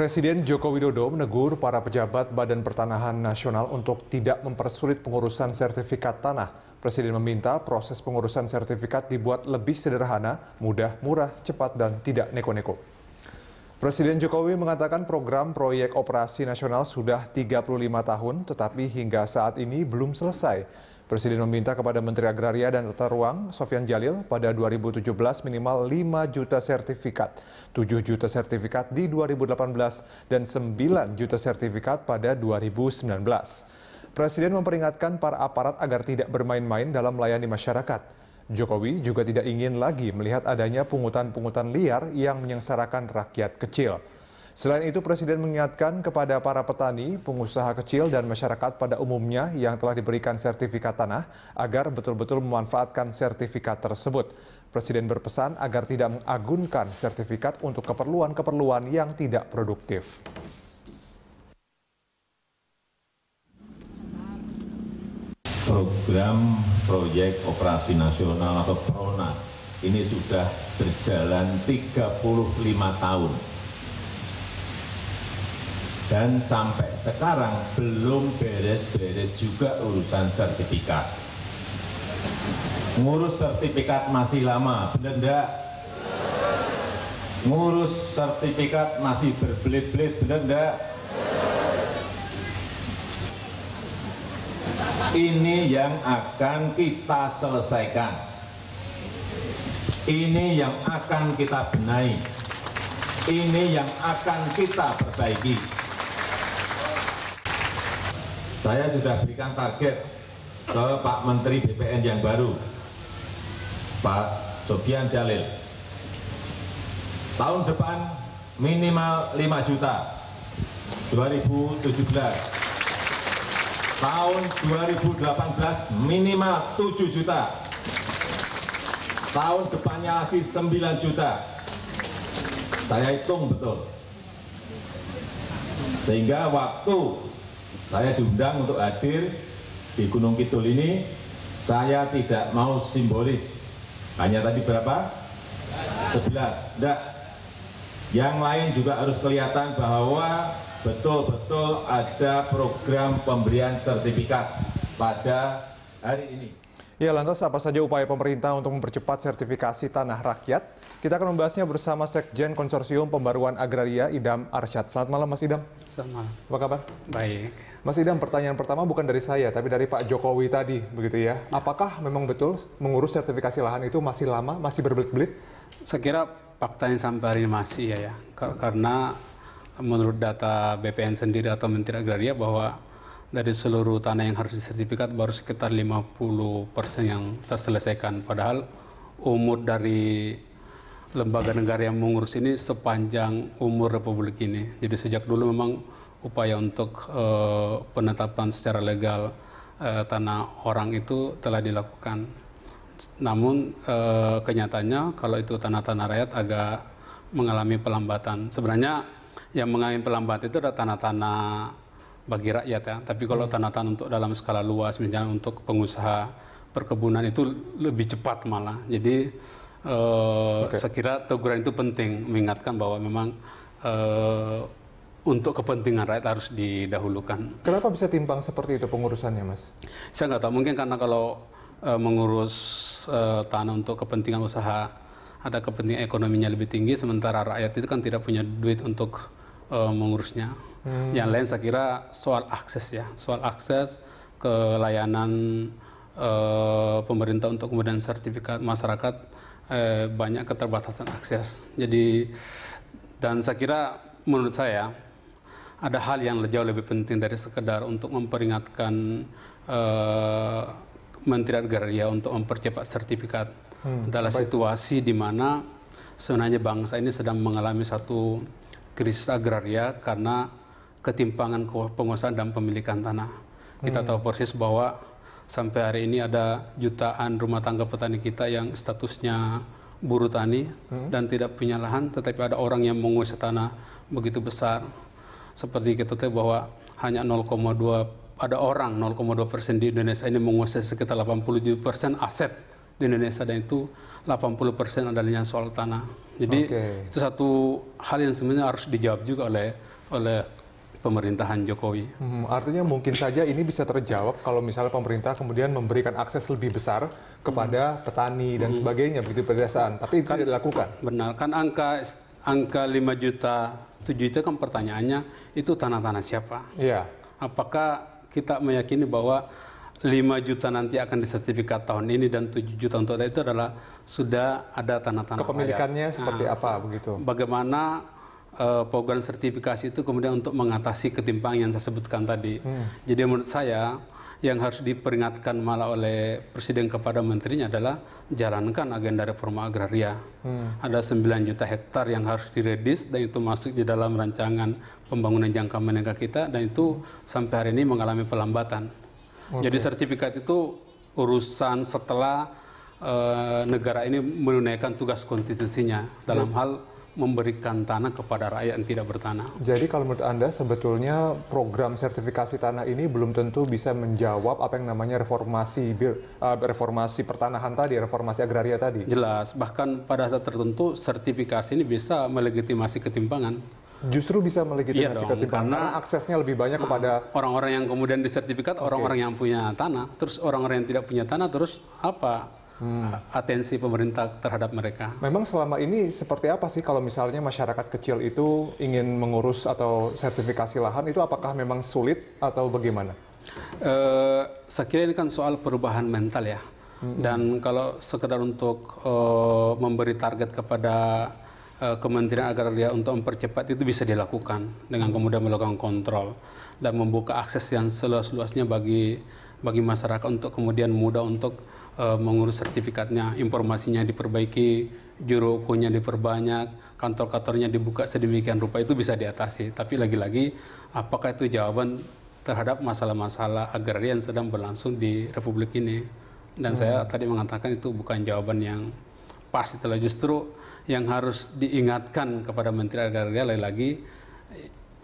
Presiden Joko Widodo menegur para pejabat Badan Pertanahan Nasional untuk tidak mempersulit pengurusan sertifikat tanah. Presiden meminta proses pengurusan sertifikat dibuat lebih sederhana, mudah, murah, cepat, dan tidak neko-neko. Presiden Jokowi mengatakan program proyek operasi nasional sudah 35 tahun, tetapi hingga saat ini belum selesai. Presiden meminta kepada Menteri Agraria dan Tata Ruang, Sofian Jalil, pada 2017 minimal 5 juta sertifikat, 7 juta sertifikat di 2018, dan 9 juta sertifikat pada 2019. Presiden memperingatkan para aparat agar tidak bermain-main dalam melayani masyarakat. Jokowi juga tidak ingin lagi melihat adanya pungutan-pungutan liar yang menyengsarakan rakyat kecil. Selain itu, Presiden mengingatkan kepada para petani, pengusaha kecil, dan masyarakat pada umumnya yang telah diberikan sertifikat tanah agar betul-betul memanfaatkan sertifikat tersebut. Presiden berpesan agar tidak mengagunkan sertifikat untuk keperluan-keperluan yang tidak produktif. Program Proyek Operasi Nasional atau PRONA ini sudah berjalan 35 tahun dan sampai sekarang belum beres-beres juga urusan sertifikat ngurus sertifikat masih lama benar enggak ngurus sertifikat masih berbelit-belit benar enggak ini yang akan kita selesaikan ini yang akan kita benahi ini yang akan kita perbaiki saya sudah berikan target ke Pak Menteri BPN yang baru, Pak Sofian Jalil. Tahun depan minimal 5 juta 2017 tahun 2018 minimal 7 juta tahun depannya lagi 9 juta saya hitung betul sehingga waktu saya diundang untuk hadir di Gunung Kidul ini. Saya tidak mau simbolis. Hanya tadi berapa? Sebelas. Enggak. Yang lain juga harus kelihatan bahwa betul-betul ada program pemberian sertifikat pada hari ini. Ya, lantas apa saja upaya pemerintah untuk mempercepat sertifikasi tanah rakyat? Kita akan membahasnya bersama Sekjen Konsorsium Pembaruan Agraria Idam Arsyad. Selamat malam Mas Idam. Selamat malam. Apa kabar? Baik. Mas Idam, pertanyaan pertama bukan dari saya, tapi dari Pak Jokowi tadi, begitu ya. Apakah memang betul mengurus sertifikasi lahan itu masih lama, masih berbelit-belit? Saya kira fakta yang sampai hari ini masih ya, ya. Karena menurut data BPN sendiri atau Menteri Agraria bahwa dari seluruh tanah yang harus disertifikat baru sekitar 50 persen yang terselesaikan. Padahal umur dari lembaga negara yang mengurus ini sepanjang umur Republik ini. Jadi sejak dulu memang upaya untuk uh, penetapan secara legal uh, tanah orang itu telah dilakukan. Namun uh, kenyataannya kalau itu tanah-tanah rakyat agak mengalami pelambatan. Sebenarnya yang mengalami pelambatan itu adalah tanah-tanah bagi rakyat ya. Tapi kalau hmm. tanah-tanah untuk dalam skala luas, misalnya untuk pengusaha perkebunan itu lebih cepat malah. Jadi uh, eh, okay. saya kira teguran itu penting mengingatkan bahwa memang uh, untuk kepentingan rakyat harus didahulukan. Kenapa bisa timpang seperti itu pengurusannya, Mas? Saya nggak tahu. Mungkin karena kalau uh, mengurus uh, tanah untuk kepentingan usaha ada kepentingan ekonominya lebih tinggi, sementara rakyat itu kan tidak punya duit untuk uh, mengurusnya. Hmm. Yang lain saya kira soal akses ya, soal akses ke layanan uh, pemerintah untuk kemudian sertifikat masyarakat uh, banyak keterbatasan akses. Jadi dan saya kira menurut saya ada hal yang jauh lebih penting dari sekedar untuk memperingatkan uh, Menteri Agraria ya untuk mempercepat sertifikat hmm, adalah situasi di mana sebenarnya bangsa ini sedang mengalami satu krisis agraria karena ketimpangan penguasaan dan pemilikan tanah. Kita hmm. tahu persis bahwa sampai hari ini ada jutaan rumah tangga petani kita yang statusnya buruh tani hmm. dan tidak punya lahan, tetapi ada orang yang menguasai tanah begitu besar. Seperti kita tahu bahwa hanya 0,2 ada orang 0,2 persen di Indonesia ini menguasai sekitar 87 persen aset di Indonesia dan itu 80% adanya soal tanah. Jadi okay. itu satu hal yang sebenarnya harus dijawab juga oleh oleh pemerintahan Jokowi. Hmm, artinya mungkin saja ini bisa terjawab kalau misalnya pemerintah kemudian memberikan akses lebih besar kepada hmm. petani dan hmm. sebagainya begitu pedesaan. Tapi itu kan, tidak dilakukan. Benar kan angka angka 5 juta 7 juta kan pertanyaannya itu tanah-tanah siapa? Iya. Apakah kita meyakini bahwa 5 juta nanti akan disertifikat tahun ini dan 7 juta untuk itu adalah sudah ada tanah-tanah kepemilikannya layak. Nah, seperti nah, apa begitu. Bagaimana uh, program sertifikasi itu kemudian untuk mengatasi ketimpangan yang saya sebutkan tadi. Hmm. Jadi menurut saya yang harus diperingatkan malah oleh presiden kepada menterinya adalah jalankan agenda reforma agraria. Hmm. Ada 9 juta hektar yang harus diredis dan itu masuk di dalam rancangan pembangunan jangka menengah kita dan itu sampai hari ini mengalami pelambatan. Okay. Jadi sertifikat itu urusan setelah e, negara ini menunaikan tugas konstitusinya dalam hmm. hal memberikan tanah kepada rakyat yang tidak bertanah. Jadi kalau menurut Anda sebetulnya program sertifikasi tanah ini belum tentu bisa menjawab apa yang namanya reformasi eh, reformasi pertanahan tadi, reformasi agraria tadi. Jelas, bahkan pada saat tertentu sertifikasi ini bisa melegitimasi ketimpangan justru bisa melegitimasi iya dong, karena, karena aksesnya lebih banyak nah, kepada orang-orang yang kemudian disertifikat orang-orang okay. yang punya tanah terus orang-orang yang tidak punya tanah terus apa hmm. atensi pemerintah terhadap mereka. Memang selama ini seperti apa sih kalau misalnya masyarakat kecil itu ingin mengurus atau sertifikasi lahan itu apakah memang sulit atau bagaimana? Uh, saya kira ini kan soal perubahan mental ya. Mm -hmm. Dan kalau sekedar untuk uh, memberi target kepada Eh, Kementerian Agraria untuk mempercepat itu bisa dilakukan dengan kemudian melakukan kontrol dan membuka akses yang seluas-luasnya bagi bagi masyarakat untuk kemudian mudah untuk uh, mengurus sertifikatnya, informasinya diperbaiki, juru ukunya diperbanyak, kantor-kantornya dibuka sedemikian rupa itu bisa diatasi. Tapi lagi-lagi apakah itu jawaban terhadap masalah-masalah agraria yang sedang berlangsung di Republik ini? Dan hmm. saya tadi mengatakan itu bukan jawaban yang pas itulah justru yang harus diingatkan kepada Menteri Agraria lagi lagi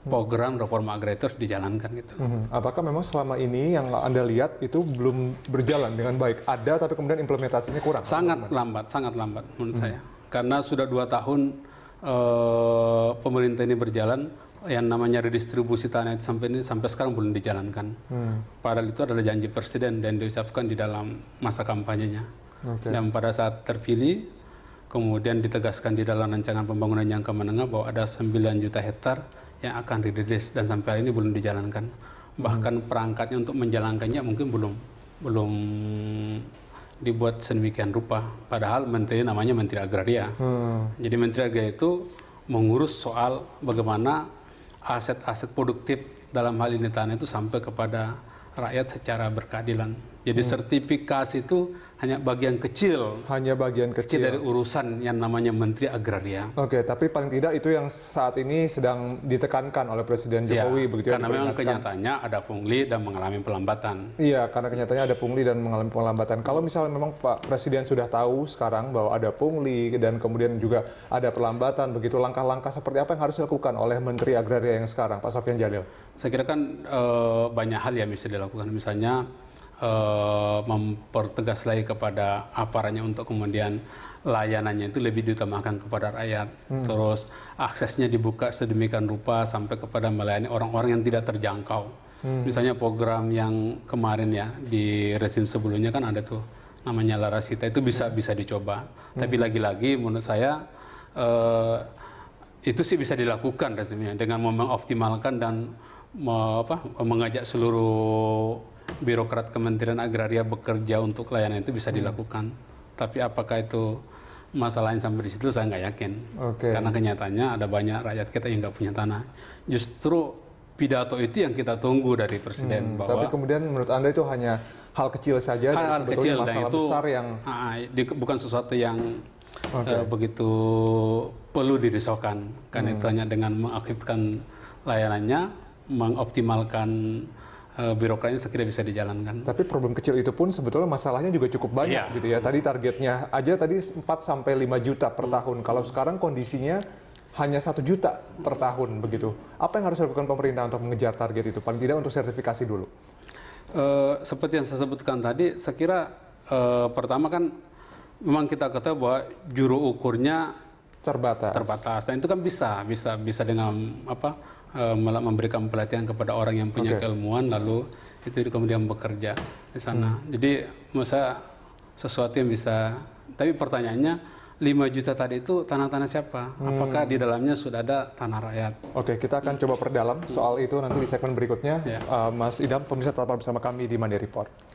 program reforma agraria dijalankan gitu. Hmm. Apakah memang selama ini yang Anda lihat itu belum berjalan dengan baik? Ada tapi kemudian implementasinya kurang? Sangat lambat, sangat lambat menurut hmm. saya. Karena sudah dua tahun uh, pemerintah ini berjalan, yang namanya redistribusi tanah itu sampai ini sampai sekarang belum dijalankan. Hmm. Padahal itu adalah janji presiden dan diucapkan di dalam masa kampanyenya. Okay. Dan pada saat terpilih, kemudian ditegaskan di dalam rancangan pembangunan jangka menengah bahwa ada 9 juta hektar yang akan didedes dan sampai hari ini belum dijalankan. Bahkan hmm. perangkatnya untuk menjalankannya mungkin belum belum dibuat sedemikian rupa. Padahal menteri namanya Menteri Agraria. Hmm. Jadi Menteri Agraria itu mengurus soal bagaimana aset-aset produktif dalam hal ini tanah itu sampai kepada rakyat secara berkeadilan. Jadi hmm. sertifikasi itu hanya bagian kecil. Hanya bagian kecil. kecil dari urusan yang namanya Menteri Agraria. Oke, okay, tapi paling tidak itu yang saat ini sedang ditekankan oleh Presiden iya, Jokowi. Ya, begitu karena memang kenyataannya ada pungli dan mengalami pelambatan. Iya, karena kenyataannya ada pungli dan mengalami pelambatan. Kalau misalnya memang Pak Presiden sudah tahu sekarang bahwa ada pungli dan kemudian juga ada pelambatan, begitu langkah-langkah seperti apa yang harus dilakukan oleh Menteri Agraria yang sekarang, Pak Sofian Jalil? Saya kira kan e, banyak hal yang bisa dilakukan. Misalnya e, mempertegas lagi kepada aparatnya untuk kemudian layanannya itu lebih diutamakan kepada rakyat. Hmm. Terus aksesnya dibuka sedemikian rupa sampai kepada melayani orang-orang yang tidak terjangkau. Hmm. Misalnya program yang kemarin ya di resim sebelumnya kan ada tuh namanya Larasita itu bisa hmm. bisa dicoba. Hmm. Tapi lagi-lagi menurut saya e, itu sih bisa dilakukan resimnya dengan mengoptimalkan dan apa, mengajak seluruh birokrat Kementerian Agraria bekerja untuk layanan itu bisa dilakukan. Hmm. Tapi apakah itu masalahnya sampai di situ saya nggak yakin. Okay. Karena kenyataannya ada banyak rakyat kita yang nggak punya tanah. Justru pidato itu yang kita tunggu dari presiden hmm, bahwa. Tapi kemudian menurut anda itu hanya hal kecil saja. Hal, -hal kecil nah, masalah dan itu besar yang uh, di, bukan sesuatu yang okay. uh, eh, begitu perlu dirisaukan. Karena hmm. itu hanya dengan mengaktifkan layanannya mengoptimalkan eh, birokratnya sekiranya bisa dijalankan. Tapi problem kecil itu pun sebetulnya masalahnya juga cukup banyak ya. gitu ya. Tadi targetnya aja tadi 4 sampai 5 juta per hmm. tahun. Kalau sekarang kondisinya hanya satu juta per tahun begitu. Apa yang harus dilakukan pemerintah untuk mengejar target itu? Paling tidak untuk sertifikasi dulu. Uh, seperti yang saya sebutkan tadi, saya kira uh, pertama kan memang kita ketahui bahwa juru ukurnya terbatas. Terbatas. Dan itu kan bisa, bisa, bisa dengan apa? uh, memberikan pelatihan kepada orang yang punya okay. keilmuan lalu itu kemudian bekerja di sana. Hmm. Jadi masa sesuatu yang bisa tapi pertanyaannya 5 juta tadi itu tanah-tanah siapa? Hmm. Apakah di hmm. dalamnya sudah ada tanah rakyat? Oke, kita akan coba perdalam soal itu nanti di segmen berikutnya. Yeah. Ya. Uh, Mas Idam, pemirsa tetap bersama kami di Mandiri Report.